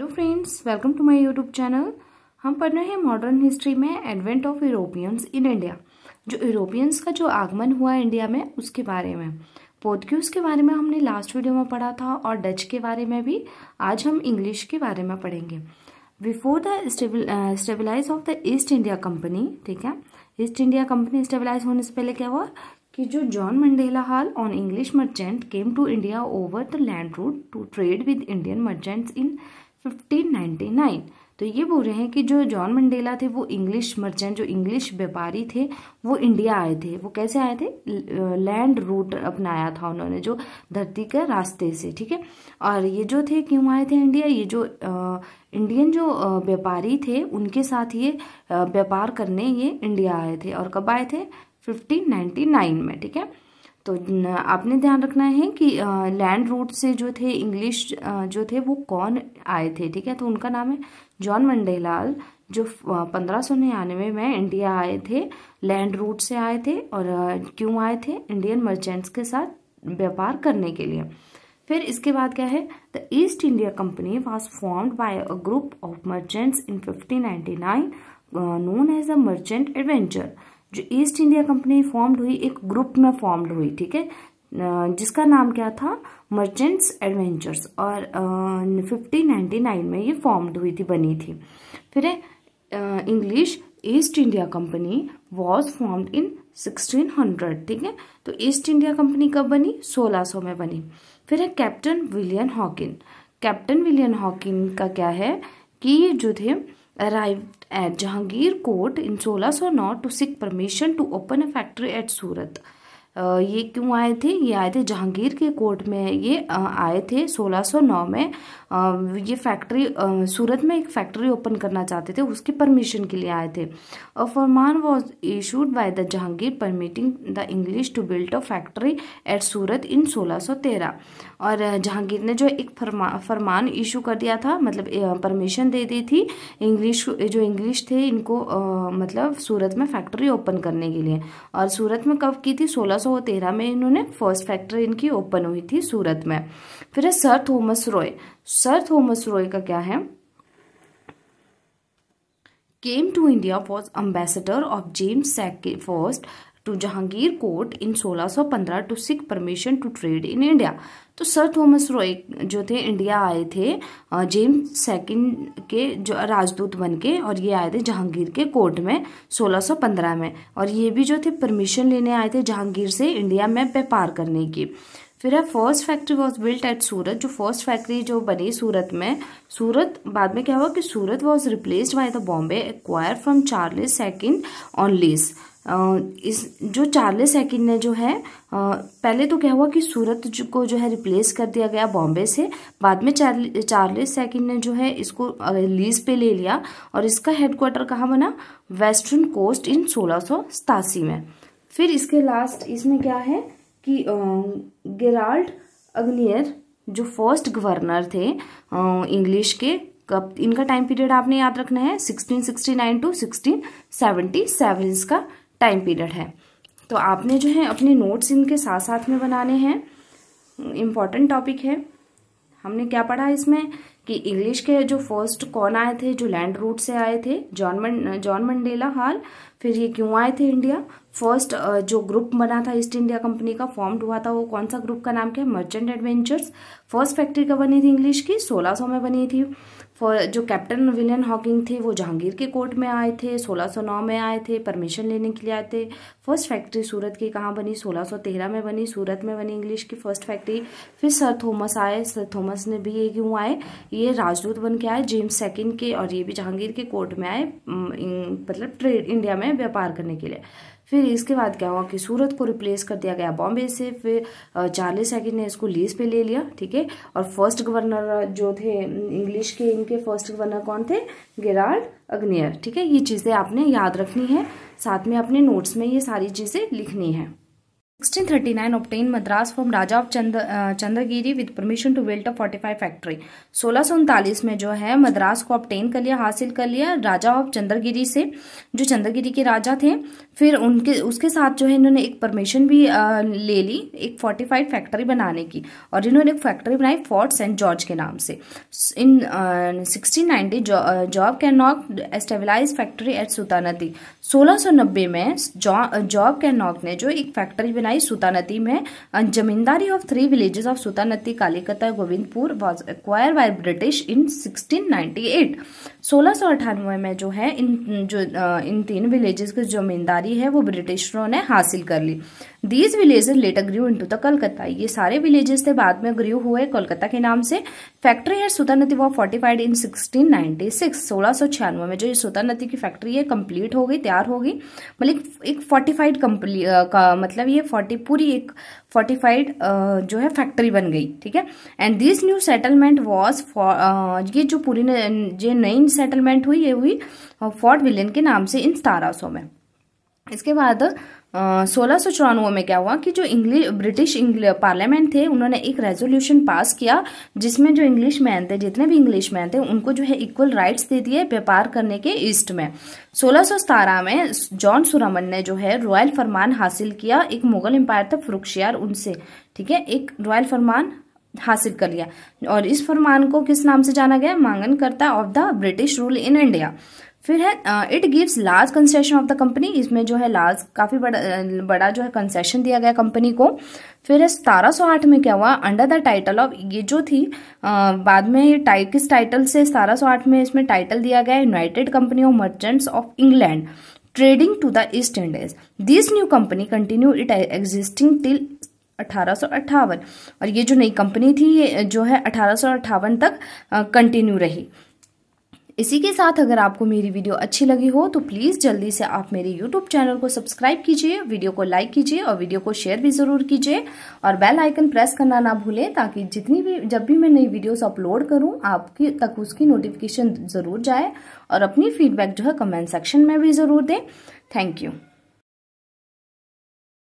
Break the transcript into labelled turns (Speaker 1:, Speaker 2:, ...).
Speaker 1: Hello friends welcome to my YouTube channel हम पढ़ रहे हैं मॉडर्न हिस्ट्री में advent of Europeans in India जो यूरोपियंस का जो आगमन हुआ इंडिया में उसके बारे में पोर्तुगीज के बारे में हमने लास्ट वीडियो में पढ़ा था और डच के बारे में भी आज हम इंग्लिश के बारे में पढ़ेंगे before the stabilise of the East India company ठीक है ईस्ट इंडिया कंपनी स्टेबलाइज होने से पहले क्या हुआ कि जो John Mildenhall an English merchant came to India over the land route to trade with Indian merchants in 1599 तो ये बोल रहे हैं कि जो जॉन मंडेला थे वो इंग्लिश मर्चेंट जो इंग्लिश व्यापारी थे वो इंडिया आए थे वो कैसे आए थे लैंड रूट अपनाया था उन्होंने जो धरती के रास्ते से ठीक है और ये जो थे क्यों आए थे इंडिया ये जो आ, इंडियन जो व्यापारी थे उनके साथ ये व्यापार करने ये इंडिया आए थे और कब आए थे फिफ्टीन में ठीक है तो आपने ध्यान रखना है कि लैंड रूट से जो थे इंग्लिश जो थे वो कौन आए थे ठीक है तो उनका नाम है जॉन मंडेलाल जो पंद्रह सौ निन्यानवे में इंडिया आए थे लैंड रूट से आए थे और क्यों आए थे इंडियन मर्चेंट्स के साथ व्यापार करने के लिए फिर इसके बाद क्या है the East India company was formed by a group of merchants in nine known as a merchant adventure जो ईस्ट इंडिया कंपनी फॉर्म्ड हुई एक ग्रुप में फॉर्म्ड हुई ठीक है जिसका नाम क्या था मर्चेंट्स एडवेंचर्स और फिफ्टीन नाइन्टी नाइन में ये फॉर्म्ड हुई थी बनी थी फिर English East India company was formed in 1600 ठीक है तो ईस्ट इंडिया कंपनी कब बनी 1600 में बनी फिर है captain William Hawkins captain William Hawkins का क्या है कि ये जो थे arrive at Jahangir Court in 1609 to seek permission to open a factory at Surat. ये क्यों आए थे ये आए थे जहांगीर के कोर्ट में ये आए थे 1609 में ये फैक्ट्री सूरत में एक फैक्ट्री ओपन करना चाहते थे उसकी परमिशन के लिए आए थे अ फरमान was issued by the Jahangir permitting the English to built a factory at Surat in 1613 और जहांगीर ने जो एक फरमा फरमान इशू कर दिया था मतलब परमिशन दे दी थी इंग्लिश जो इंग्लिश थे इनको मतलब सूरत में फैक्ट्री ओपन करने के लिए और सूरत में कब की थी सोलह 2013 में इन्होंने फर्स्ट फैक्ट्री इनकी ओपन हुई थी सूरत में फिर है sir Thomas Roe sir Thomas Roe का क्या है to India India was of James second first to Jahangir court in 1615 to seek permission to trade in India तो सर थॉमस रॉय जो थे इंडिया आए थे जेम्स सेकंड के जो राजदूत बन के और ये आए थे जहांगीर के कोर्ट में 1615 में और ये भी जो थे परमिशन लेने आए थे जहांगीर से इंडिया में व्यापार करने की फिर है first factory was built at Surat जो फर्स्ट फैक्ट्री जो बनी सूरत में सूरत बाद में क्या हुआ कि Surat was replaced by the Bombay acquire from Charles second on lease इस जो चार्लिस सेकिन ने जो है पहले तो क्या हुआ कि सूरत को जो है रिप्लेस कर दिया गया बॉम्बे से बाद में चार्ले सेकंड ने जो है इसको लीज पे ले लिया और इसका हेडक्वार्टर कहाँ बना वेस्टर्न कोस्ट इन सोलह में फिर इसके लास्ट इसमें क्या है कि गेराल्ड अग्नियर जो फर्स्ट गवर्नर थे इंग्लिश के कब इनका टाइम पीरियड आपने याद रखना है 1669 टू सिक्सटीन सेवेंटी सेवन इसका टाइम पीरियड है तो आपने जो है अपने नोट्स इनके साथ साथ में बनाने हैं इम्पॉर्टेंट टॉपिक है हमने क्या पढ़ा इसमें कि इंग्लिश के जो फर्स्ट कौन आए थे जो लैंड रूट से आए थे जॉन मन जॉन मंडेला हाल फिर ये क्यों आए थे इंडिया फर्स्ट जो ग्रुप बना था ईस्ट इंडिया कंपनी का फॉर्म हुआ था वो कौन सा ग्रुप का नाम क्या है मर्चेंट एडवेंचर्स फर्स्ट फैक्ट्री कब बनी थी इंग्लिश की 1600 में बनी थी जो कैप्टन विलियन हॉकिंग थे वो जहांगीर के कोर्ट में आए थे 1609 में आए थे परमिशन लेने के लिए आए थे फर्स्ट फैक्ट्री सूरत की कहाँ बनी 1613 में बनी सूरत में बनी इंग्लिश की फर्स्ट फैक्ट्री फिर सर थॉमस आए सर थॉमस ने भी ये क्यों आए ये राजदूत बन के आए जेम्स सेकेंड के और ये भी जहांगीर के कोर्ट में आए मतलब ट्रेड इंडिया में व्यापार करने के लिए फिर इसके बाद क्या हुआ कि सूरत को रिप्लेस कर दिया गया बॉम्बे से फिर चार्ली सेकेंड ने इसको लीज पे ले लिया ठीक है और फर्स्ट गवर्नर जो थे इंग्लिश के इनके फर्स्ट गवर्नर कौन थे गेराल्ड अग्नियर ठीक है ये चीज़ें आपने याद रखनी है साथ में अपने नोट्स में ये सारी चीज़ें लिखनी है 1639 obtained Madras from Raja of Chand, uh, Chandragiri with permission to build a fortify factory. सोलह में जो है मद्रास को ऑप्टेन कर लिया हासिल कर लिया राजा ऑफ चंद्रगिरी से जो चंद्रगिरी के राजा थे फिर उनके उसके साथ जो है इन्होंने एक परमिशन भी uh, ले ली एक फाइव फैक्ट्री बनाने की और इन्होंने एक फैक्ट्री बनाई फोर्ट सेंट जॉर्ज के नाम से in sixteen ninety Job Charnock establish factory at Sutanati सोलह में जॉब कैन नॉक ने जो एक फैक्ट्री बनाई Chennai, Sutanati mein, zamindari of three villages of of Sutanati, Kalikata, Govindpur was acquired by British in 1698. 1698 में जो है इन जो इन तीन विलेजेस की जमींदारी है वो ब्रिटिशरों ने हासिल कर ली these villages later grew into the Calcutta ये सारे विलेजेस थे बाद में ग्रू हुए कोलकाता के नाम से फैक्ट्री है Sutanati was fortified in 1696 ninety में जो ये सुतानती की फैक्ट्री है कंप्लीट हो गई तैयार हो गई मतलब एक फोर्टिफाइड मतलब ये फोर्टी पूरी एक फोर्टिफाइड जो है फैक्ट्री बन गई ठीक है and this new settlement was ये जो पूरी ये नई सेटलमेंट हुई ये हुई फोर्ट विलियन के नाम से इन सतारह में इसके बाद सोलह सौ चौरानवे में क्या हुआ कि जो इंग्लिश ब्रिटिश पार्लियामेंट थे उन्होंने एक रेजोल्यूशन पास किया जिसमें जो इंग्लिश मैन थे जितने भी इंग्लिश मैन थे उनको जो है इक्वल राइट्स दे दिए व्यापार करने के ईस्ट में सोलह में जॉन सुरमन ने जो है रॉयल फरमान हासिल किया एक मुगल एम्पायर था फ्रुक्शियार उनसे ठीक है एक रॉयल फरमान हासिल कर लिया और इस फरमान को किस नाम से जाना गया मांगन करता of the British rule in India फिर है it gives large concession of the company इसमें जो है लार्ज काफ़ी बड़ा बड़ा जो है कंसेशन दिया गया कंपनी को फिर है सतारह सौ आठ में क्या हुआ अंडर द टाइटल ऑफ ये जो थी आ, बाद में ये टाइ किस टाइटल से सतारह सौ आठ में इसमें टाइटल दिया गया United company of merchants of England trading to the East Indies this new company continue it existing till अठारह और ये जो नई कंपनी थी ये जो है अठारह तक कंटिन्यू रही इसी के साथ अगर आपको मेरी वीडियो अच्छी लगी हो तो प्लीज़ जल्दी से आप मेरे यूट्यूब चैनल को सब्सक्राइब कीजिए वीडियो को लाइक कीजिए और वीडियो को शेयर भी ज़रूर कीजिए और बेल आइकन प्रेस करना ना भूलें ताकि जितनी भी जब भी मैं नई वीडियोस अपलोड करूं आपकी तक उसकी नोटिफिकेशन ज़रूर जाए और अपनी फीडबैक जो है कमेंट सेक्शन में भी ज़रूर दें थैंक यू